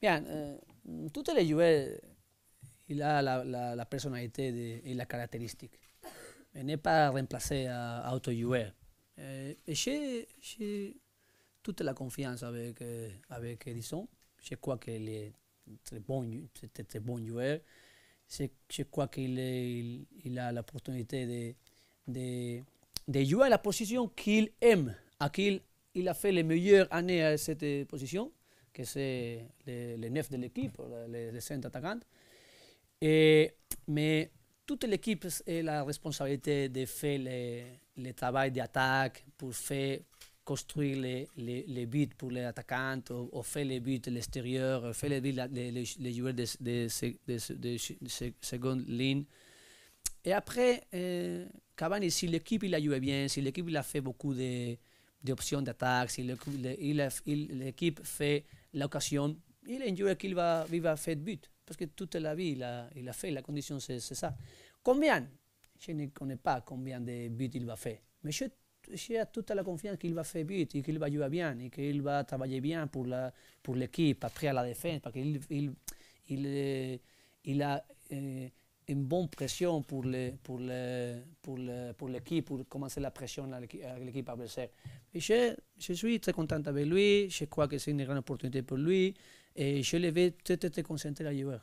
Bien, euh, les le joueur, il a la, la, la personnalité et la caractéristique. Il n'est pas remplacé à, auto-joueur. j'ai, eh, toute la confiance avec, avec Edison. Je crois qu'il est très bon, très, bon joueur. Je, crois qu'il il, a l'opportunité de, de, de, jouer à la position qu'il aime, à qui il a fait les meilleures années à cette position c'est le, eh, neuf de l'équipe, le, centre attaquant. mais toute l'équipe a la responsabilité de faire le, le travail d'attaque pour faire construire les, les, buts pour les attaquants, ou, faire les buts à l'extérieur, faire les buts les, joueurs de, seconde ligne. Et après, eh, Cavani, si l'équipe il a joué bien, si l'équipe il a fait beaucoup de, d'options d'attaque, si l'équipe fait l'occasion, il est sûr qu'il va, il va faire but. Parce que toute la vie, il a, il a fait, la condition, c'est ça. Combien Je ne connais pas combien de buts il va faire. Mais j'ai toute la confiance eh, qu'il va faire but et qu'il va jouer bien et qu'il va travailler bien pour l'équipe, pour après à la défense, parce qu'il il, il, a une bonne pression pour l'équipe, pour, les pour, pour, pour, commencer la pression avec l'équipe à Et je, suis très content avec lui, je crois que c'est une grande opportunité pour lui et je le vais très, très, très concentré à jouer.